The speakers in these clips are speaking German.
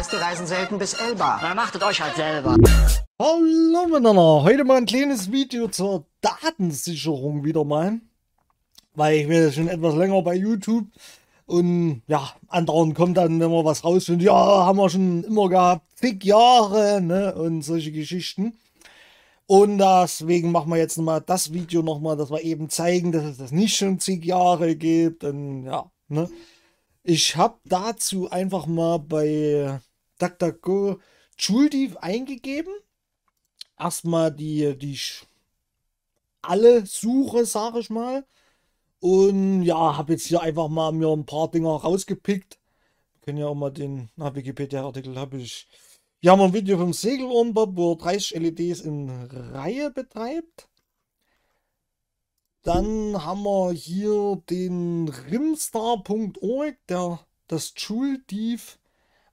meiste reisen selten bis Elba. Na, machtet euch halt selber. Hallo miteinander, heute mal ein kleines Video zur Datensicherung wieder mal. Weil ich bin schon etwas länger bei YouTube und ja, andauernd kommt dann, wenn man was rausfindet, ja, haben wir schon immer gehabt, zig Jahre ne? und solche Geschichten. Und deswegen machen wir jetzt nochmal das Video nochmal, dass wir eben zeigen, dass es das nicht schon zig Jahre gibt. Und ja, ne? Ich habe dazu einfach mal bei DuckDuckGo Schuldi eingegeben. Erstmal die, die alle Suche, sage ich mal. Und ja, habe jetzt hier einfach mal mir ein paar Dinger rausgepickt. Wir können ja auch mal den Wikipedia-Artikel habe ich. Hier haben wir ein Video vom Segelombab, wo er 30 LEDs in Reihe betreibt. Dann haben wir hier den rimstar.org, der das Joule Div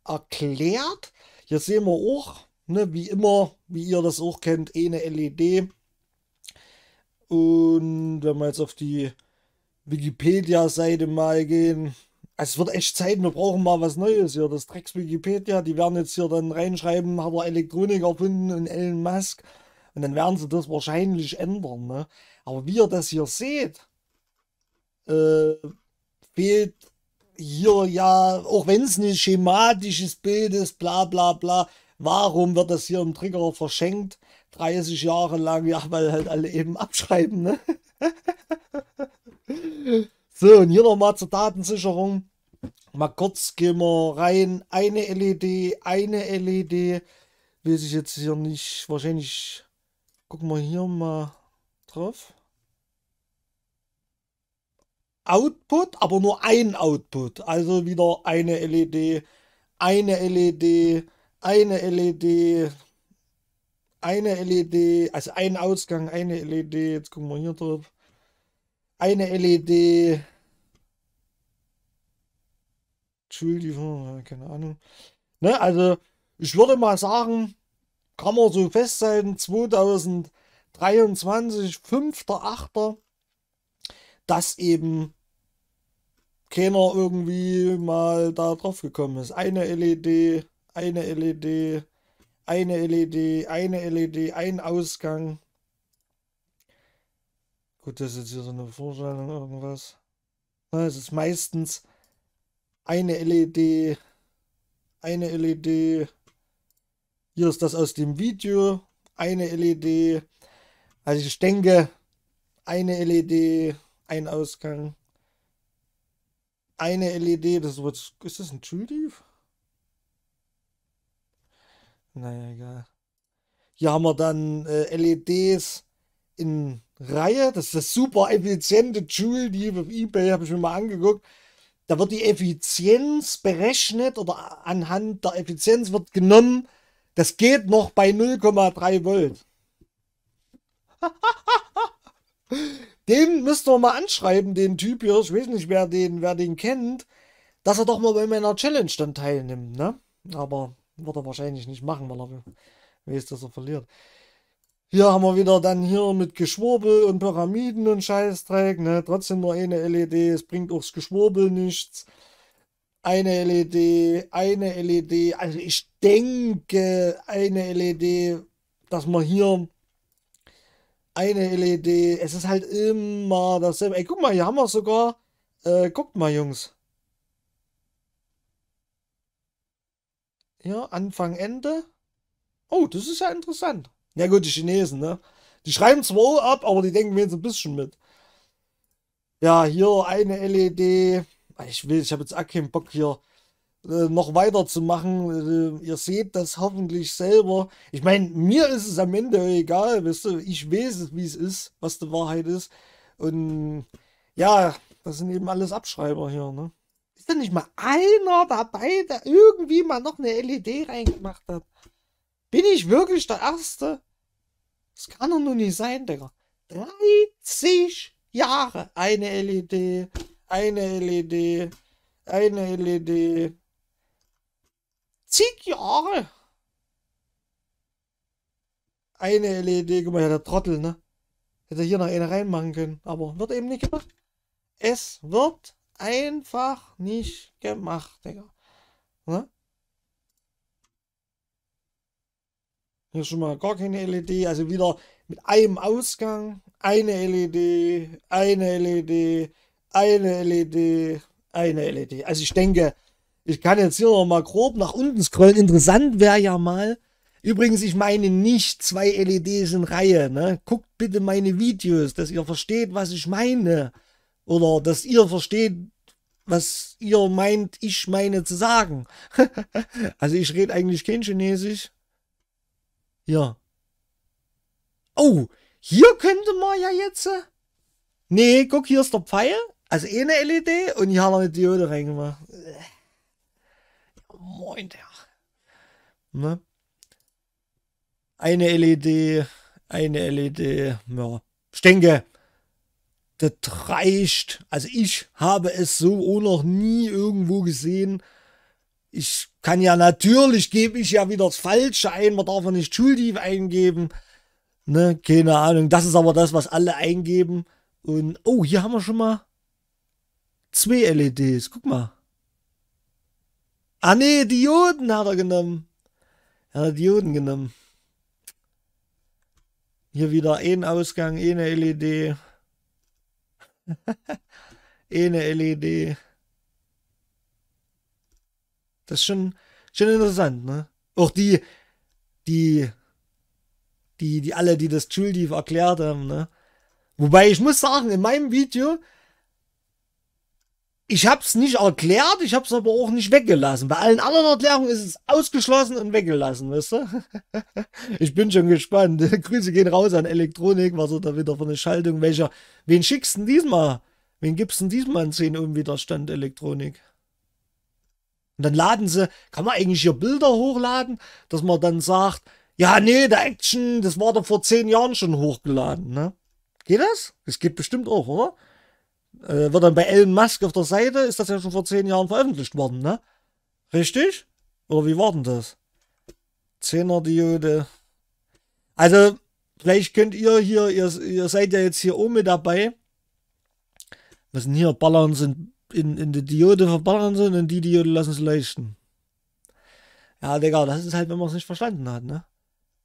erklärt. Hier sehen wir auch, ne, wie immer, wie ihr das auch kennt, eine LED. Und wenn wir jetzt auf die Wikipedia-Seite mal gehen, also es wird echt Zeit, wir brauchen mal was Neues hier. Das Drecks Wikipedia, die werden jetzt hier dann reinschreiben, hat er Elektronik erfunden und Elon Musk. Und dann werden sie das wahrscheinlich ändern. Ne? Aber wie ihr das hier seht, äh, fehlt hier ja, auch wenn es ein schematisches Bild ist, bla bla bla, warum wird das hier im Trigger verschenkt? 30 Jahre lang, ja, weil halt alle eben abschreiben, ne? so, und hier nochmal zur Datensicherung. Mal kurz gehen wir rein. Eine LED, eine LED. Will ich jetzt hier nicht, wahrscheinlich, gucken wir hier mal drauf. Output, aber nur ein Output. Also wieder eine LED, eine LED, eine LED, eine LED, also ein Ausgang, eine LED. Jetzt gucken wir hier drauf. Eine LED. Entschuldigung, keine Ahnung. Ne, also ich würde mal sagen, kann man so festhalten, 2023, 5.8., dass eben keiner irgendwie mal da drauf gekommen ist. Eine LED, eine LED, eine LED, eine LED, ein Ausgang. Gut, das ist jetzt hier so eine Vorstellung, irgendwas. Es ist meistens eine LED, eine LED. Hier ist das aus dem Video, eine LED. Also ich denke, eine LED, ein Ausgang eine LED, das wird. Ist das ein Tulip? Naja, egal. Hier haben wir dann äh, LEDs in Reihe. Das ist das super effiziente Joule, die auf eBay habe ich mir mal angeguckt. Da wird die Effizienz berechnet oder anhand der Effizienz wird genommen, das geht noch bei 0,3 Volt. Den müsst ihr mal anschreiben, den Typ hier. Ich weiß nicht, wer den, wer den kennt, dass er doch mal bei meiner Challenge dann teilnimmt, ne? Aber wird er wahrscheinlich nicht machen, weil er weiß, dass er verliert. Hier haben wir wieder dann hier mit Geschwurbel und Pyramiden und Scheißdreck, ne? Trotzdem nur eine LED, es bringt aufs Geschwurbel nichts. Eine LED, eine LED, also ich denke, eine LED, dass man hier eine LED. Es ist halt immer dasselbe. Ey, guck mal, hier haben wir sogar. Äh, guckt mal, Jungs. Ja, Anfang, Ende. Oh, das ist ja interessant. Ja gut, die Chinesen, ne? Die schreiben zwar auch ab, aber die denken mir jetzt ein bisschen mit. Ja, hier eine LED. Ah, ich will, ich habe jetzt auch keinen Bock hier. Äh, noch weiterzumachen. Äh, ihr seht das hoffentlich selber. Ich meine, mir ist es am Ende egal, weißt du, ich weiß, wie es ist, was die Wahrheit ist. Und ja, das sind eben alles Abschreiber hier, ne? Ist da nicht mal einer dabei, der irgendwie mal noch eine LED reingemacht hat? Bin ich wirklich der Erste? Das kann doch nur nicht sein, Digga. 30 Jahre eine LED, eine LED, eine LED zig Jahre. Eine LED gemacht, der Trottel, ne? Hätte hier noch eine reinmachen können, aber wird eben nicht gemacht. Es wird einfach nicht gemacht, Digga. Ne? Hier schon mal gar keine LED, also wieder mit einem Ausgang, eine LED, eine LED, eine LED, eine LED. Also ich denke, ich kann jetzt hier noch mal grob nach unten scrollen. Interessant wäre ja mal, Übrigens, ich meine nicht zwei LEDs in Reihe. Ne? Guckt bitte meine Videos, dass ihr versteht, was ich meine. Oder dass ihr versteht, was ihr meint, ich meine zu sagen. also ich rede eigentlich kein Chinesisch. Ja. Oh, hier könnte man ja jetzt... Äh, nee, guck, hier ist der Pfeil. Also eh eine LED und hier haben wir eine Diode reingemacht. Äh. Moin, der. Ne? Eine LED, eine LED, ja. Ich denke, das reicht. Also ich habe es so auch noch nie irgendwo gesehen. Ich kann ja natürlich, gebe ich ja wieder das Falsche ein. Man darf ja nicht schuldig eingeben. Ne, keine Ahnung. Das ist aber das, was alle eingeben. Und, oh, hier haben wir schon mal zwei LEDs. Guck mal. Ah nee, Dioden hat er genommen. Er hat Dioden genommen. Hier wieder ein Ausgang, eine LED. eine LED. Das ist schon, schon interessant, ne? Auch die, die, die, die alle, die das Tool erklärt haben, ne? Wobei ich muss sagen, in meinem Video ich hab's nicht erklärt, ich hab's aber auch nicht weggelassen. Bei allen anderen Erklärungen ist es ausgeschlossen und weggelassen, weißt du? Ich bin schon gespannt. Grüße gehen raus an Elektronik, was er da wieder für eine Schaltung, welcher, wen schickst du diesmal? Wen gibst du diesmal einen 10 Ohm Widerstand Elektronik? Und dann laden sie, kann man eigentlich hier Bilder hochladen, dass man dann sagt, ja, nee, der Action, das war doch vor zehn Jahren schon hochgeladen, ne? Geht das? Das geht bestimmt auch, oder? äh, wird dann bei Elon Musk auf der Seite, ist das ja schon vor zehn Jahren veröffentlicht worden, ne? Richtig? Oder wie war denn das? Zehner-Diode. Also, vielleicht könnt ihr hier, ihr, ihr seid ja jetzt hier oben mit dabei. Was denn hier? Ballern sind in, in die Diode verballern sind und die Diode lassen sie leuchten. Ja, Digga, das ist halt, wenn man es nicht verstanden hat, ne?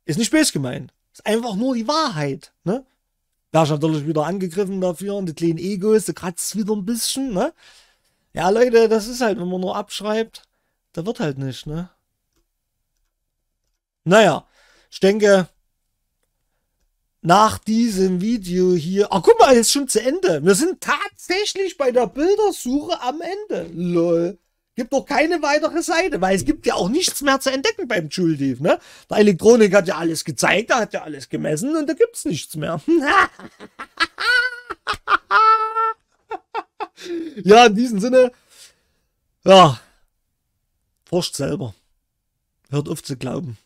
Ist nicht böse gemeint. Ist einfach nur die Wahrheit, ne? Wärst natürlich wieder angegriffen dafür und die kleinen Egos, da kratzt wieder ein bisschen, ne? Ja, Leute, das ist halt, wenn man nur abschreibt, da wird halt nicht, ne? Naja, ich denke, nach diesem Video hier. Ach, guck mal, jetzt schon zu Ende. Wir sind tatsächlich bei der Bildersuche am Ende. Lol gibt doch keine weitere Seite, weil es gibt ja auch nichts mehr zu entdecken beim Joule Thief, ne? Der Elektronik hat ja alles gezeigt, er hat ja alles gemessen und da gibt's nichts mehr. ja, in diesem Sinne, ja, forscht selber. Hört auf zu glauben.